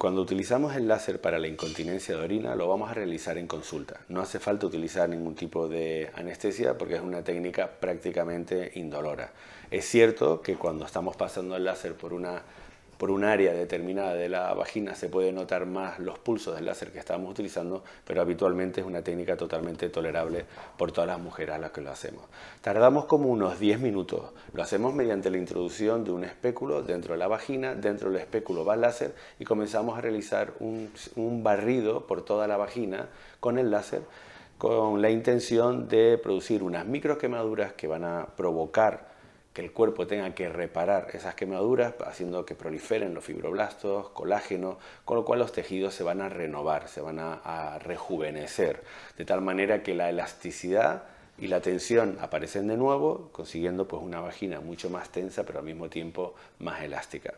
Cuando utilizamos el láser para la incontinencia de orina lo vamos a realizar en consulta. No hace falta utilizar ningún tipo de anestesia porque es una técnica prácticamente indolora. Es cierto que cuando estamos pasando el láser por una por un área determinada de la vagina se puede notar más los pulsos del láser que estamos utilizando, pero habitualmente es una técnica totalmente tolerable por todas las mujeres a las que lo hacemos. Tardamos como unos 10 minutos. Lo hacemos mediante la introducción de un espéculo dentro de la vagina, dentro del espéculo va el láser y comenzamos a realizar un, un barrido por toda la vagina con el láser con la intención de producir unas microquemaduras que van a provocar que el cuerpo tenga que reparar esas quemaduras, haciendo que proliferen los fibroblastos, colágeno, con lo cual los tejidos se van a renovar, se van a, rejuvenecer, de tal manera que la elasticidad y la tensión aparecen de nuevo, consiguiendo pues una vagina mucho más tensa, pero al mismo tiempo más elástica.